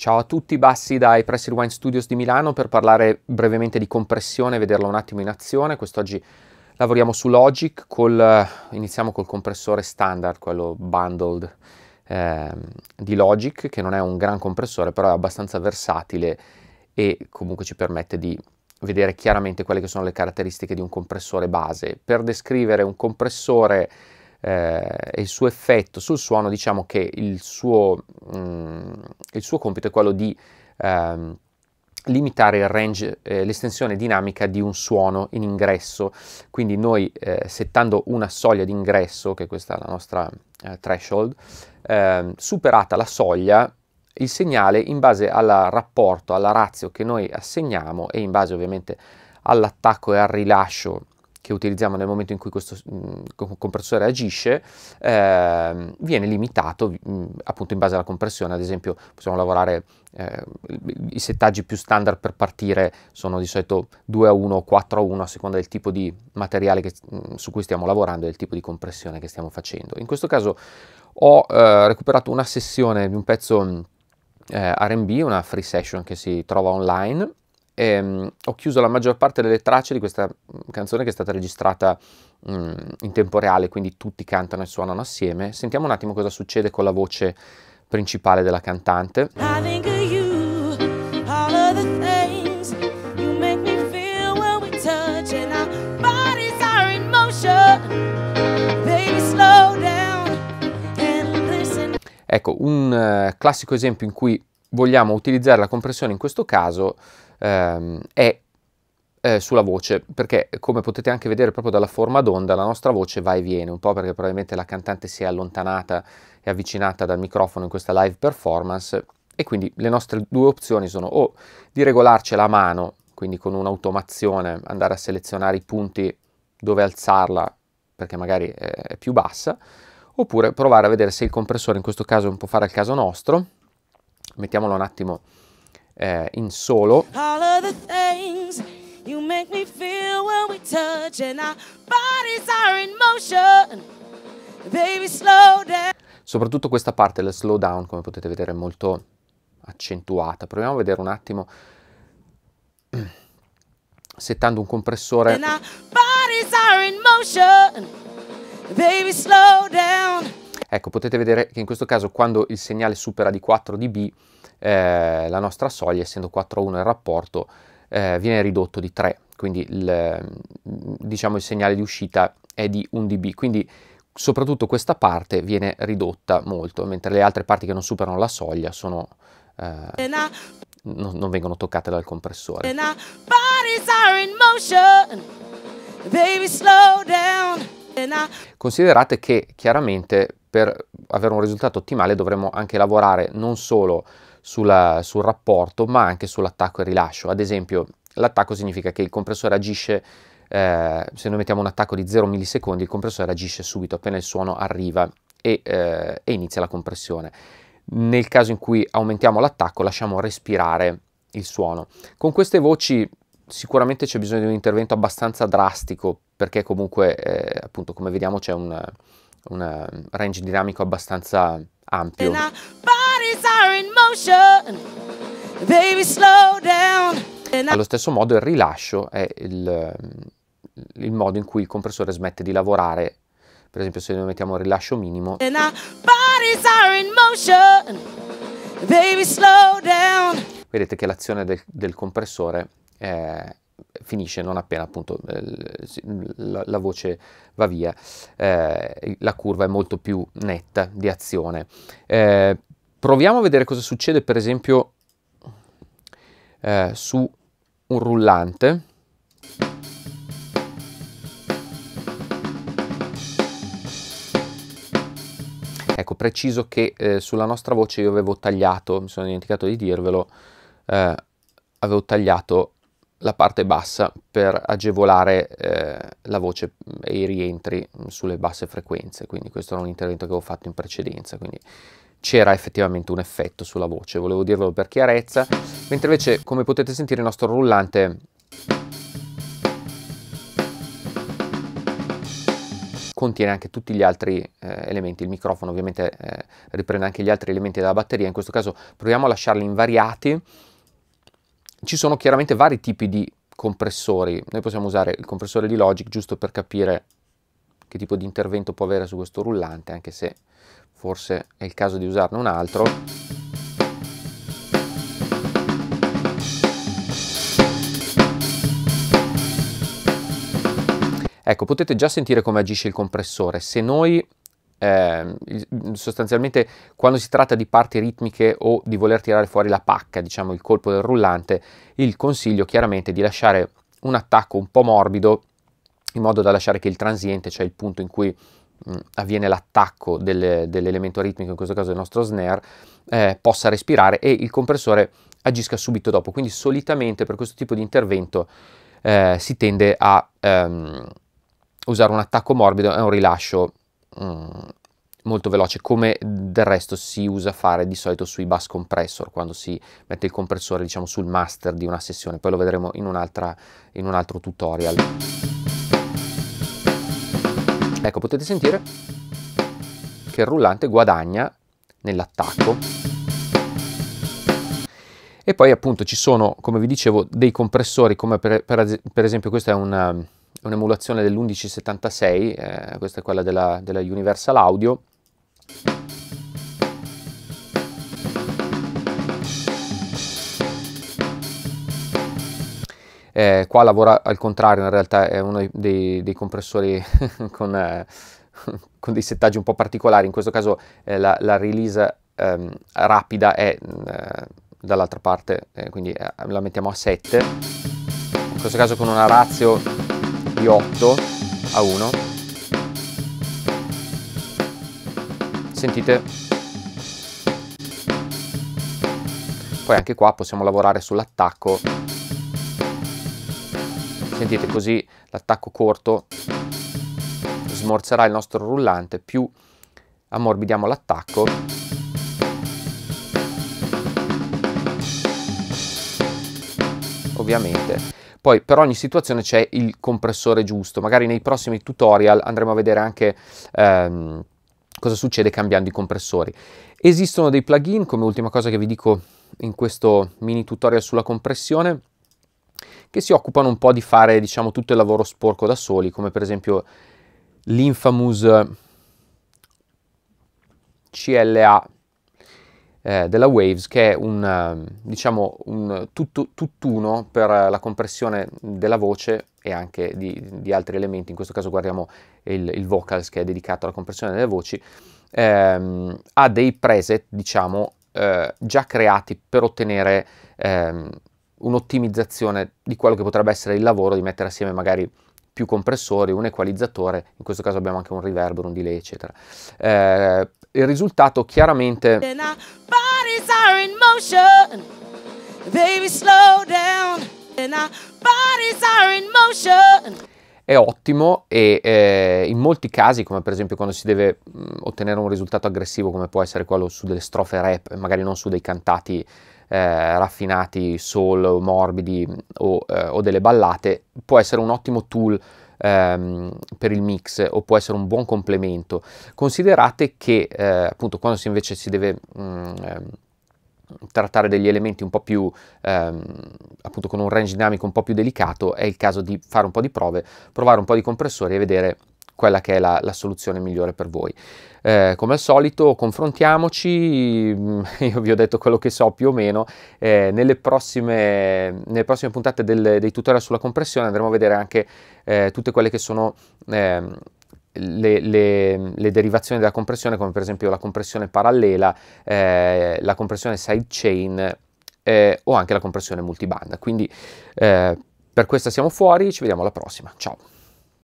Ciao a tutti, Bassi dai Pressure Wine Studios di Milano per parlare brevemente di compressione e vederla un attimo in azione. Quest'oggi lavoriamo su Logic, col, iniziamo col compressore standard, quello bundled eh, di Logic, che non è un gran compressore, però è abbastanza versatile e comunque ci permette di vedere chiaramente quelle che sono le caratteristiche di un compressore base. Per descrivere un compressore eh, il suo effetto sul suono, diciamo che il suo, mh, mm, il suo compito è quello di ehm, limitare il range, eh, l'estensione dinamica di un suono in ingresso. Quindi noi eh, settando una soglia di ingresso, che questa è la nostra eh, threshold, ehm, superata la soglia, il segnale in base al rapporto, alla ratio che noi assegniamo e in base ovviamente all'attacco e al rilascio che utilizziamo nel momento in cui questo mm, compressore agisce eh, viene limitato mm, appunto in base alla compressione, ad esempio possiamo lavorare eh, i settaggi più standard per partire sono di solito 2 a 1 o 4 a 1 a seconda del tipo di materiale che, mm, su cui stiamo lavorando e del tipo di compressione che stiamo facendo. In questo caso ho eh, recuperato una sessione di un pezzo eh, RB, una free session che si trova online ehm, ho chiuso la maggior parte delle tracce di questa mm, canzone che è stata registrata mh, mm, in tempo reale, quindi tutti cantano e suonano assieme. Sentiamo un attimo cosa succede con la voce principale della cantante. Ecco, un eh, classico esempio in cui vogliamo utilizzare la compressione in questo caso ehm, è eh, sulla voce, perché come potete anche vedere proprio dalla forma d'onda la nostra voce va e viene, un po' perché probabilmente la cantante si è allontanata e avvicinata dal microfono in questa live performance e quindi le nostre due opzioni sono o di regolarci la mano, quindi con un'automazione andare a selezionare i punti dove alzarla perché magari è più bassa, oppure provare a vedere se il compressore in questo caso può fare al caso nostro, mettiamolo un attimo eh, in solo. Soprattutto questa parte, del slow down, come potete vedere, è molto accentuata. Proviamo a vedere un attimo settando un compressore. Baby, slow down. Ecco, potete vedere che in questo caso quando il segnale supera di 4 dB eh, la nostra soglia, essendo 4 a 1 il rapporto, eh, viene ridotto di 3, quindi il, mm, diciamo il segnale di uscita è di 1 dB, quindi soprattutto questa parte viene ridotta molto, mentre le altre parti che non superano la soglia sono... Eh, non, non vengono toccate dal compressore. Considerate che chiaramente per avere un risultato ottimale dovremmo anche lavorare non solo sulla, sul rapporto ma anche sull'attacco e rilascio. Ad esempio l'attacco significa che il compressore agisce, eh, se noi mettiamo un attacco di 0 millisecondi il compressore agisce subito appena il suono arriva e, eh, e inizia la compressione. Nel caso in cui aumentiamo l'attacco lasciamo respirare il suono. Con queste voci sicuramente c'è bisogno di un intervento abbastanza drastico perché comunque eh, appunto come vediamo c'è un un eh, range dinamico abbastanza ampio. Allo stesso modo il rilascio è il, eh, il modo in cui il compressore smette di lavorare. Per esempio se noi mettiamo un rilascio minimo. Vedete che l'azione del, del compressore è finisce non appena appunto eh, la, la voce va via, eh, la curva è molto più netta di azione. Eh, proviamo a vedere cosa succede per esempio eh, su un rullante. Ecco, preciso che eh, sulla nostra voce io avevo tagliato, mi sono dimenticato di dirvelo, eh, avevo tagliato la parte bassa per agevolare eh, la voce e i rientri sulle basse frequenze, quindi questo era un intervento che avevo fatto in precedenza, quindi c'era effettivamente un effetto sulla voce, volevo dirvelo per chiarezza, mentre invece come potete sentire il nostro rullante contiene anche tutti gli altri eh, elementi, il microfono ovviamente eh, riprende anche gli altri elementi della batteria, in questo caso proviamo a lasciarli invariati, ci sono chiaramente vari tipi di compressori. Noi possiamo usare il compressore di Logic giusto per capire che tipo di intervento può avere su questo rullante, anche se forse è il caso di usarne un altro. Ecco, potete già sentire come agisce il compressore. Se noi eh, sostanzialmente quando si tratta di parti ritmiche o di voler tirare fuori la pacca, diciamo il colpo del rullante, il consiglio chiaramente è di lasciare un attacco un po' morbido in modo da lasciare che il transiente, cioè il punto in cui mh, mm, avviene l'attacco dell'elemento ritmico, in questo caso del nostro snare, eh, possa respirare e il compressore agisca subito dopo. Quindi solitamente per questo tipo di intervento eh, si tende a ehm, usare un attacco morbido e un rilascio Mm, molto veloce, come del resto si usa fare di solito sui bus compressor, quando si mette il compressore diciamo, sul master di una sessione, poi lo vedremo in, in un altro tutorial. Ecco, potete sentire che il rullante guadagna nell'attacco. E poi appunto ci sono, come vi dicevo, dei compressori, come per, per, per esempio questo è un è un'emulazione dell'1176, eh, questa è quella della, della Universal Audio. Eh, qua lavora al contrario, in realtà è uno dei, dei compressori con, eh, con, dei settaggi un po' particolari, in questo caso eh, la, la, release ehm, rapida è eh, dall'altra parte, eh, quindi la mettiamo a 7, in questo caso con una ratio di 8 a 1. Sentite? Poi anche qua possiamo lavorare sull'attacco. Sentite così l'attacco corto smorzerà il nostro rullante più ammorbidiamo l'attacco ovviamente poi per ogni situazione c'è il compressore giusto, magari nei prossimi tutorial andremo a vedere anche ehm, cosa succede cambiando i compressori. Esistono dei plugin, come ultima cosa che vi dico in questo mini tutorial sulla compressione, che si occupano un po' di fare diciamo tutto il lavoro sporco da soli, come per esempio l'infamous CLA eh, della Waves che è un, ehm, diciamo, un tutto, tutt'uno per la compressione della voce e anche di, di altri elementi, in questo caso guardiamo il, il, vocals che è dedicato alla compressione delle voci, ehm, ha dei preset diciamo eh, già creati per ottenere ehm, un'ottimizzazione di quello che potrebbe essere il lavoro di mettere assieme magari più compressori, un equalizzatore, in questo caso abbiamo anche un riverbero, un delay eccetera. Eh, il risultato chiaramente... È ottimo e eh, in molti casi, come per esempio quando si deve mh, mm, ottenere un risultato aggressivo come può essere quello su delle strofe rap, magari non su dei cantati eh, raffinati, soul, morbidi mm, o, eh, o, delle ballate, può essere un ottimo tool ehm, per il mix o può essere un buon complemento. Considerate che eh, appunto quando si invece si deve mh, mm, ehm, trattare degli elementi un po' più ehm, appunto con un range dinamico un po' più delicato è il caso di fare un po' di prove, provare un po' di compressori e vedere quella che è la, la soluzione migliore per voi. Eh, come al solito confrontiamoci, mm, io vi ho detto quello che so più o meno, eh, nelle, prossime, nelle, prossime, puntate del, dei tutorial sulla compressione andremo a vedere anche eh, tutte quelle che sono... Ehm, le, le, le, derivazioni della compressione come per esempio la compressione parallela, eh, la compressione sidechain eh, o anche la compressione multibanda. Quindi eh, per questa siamo fuori, ci vediamo alla prossima, ciao!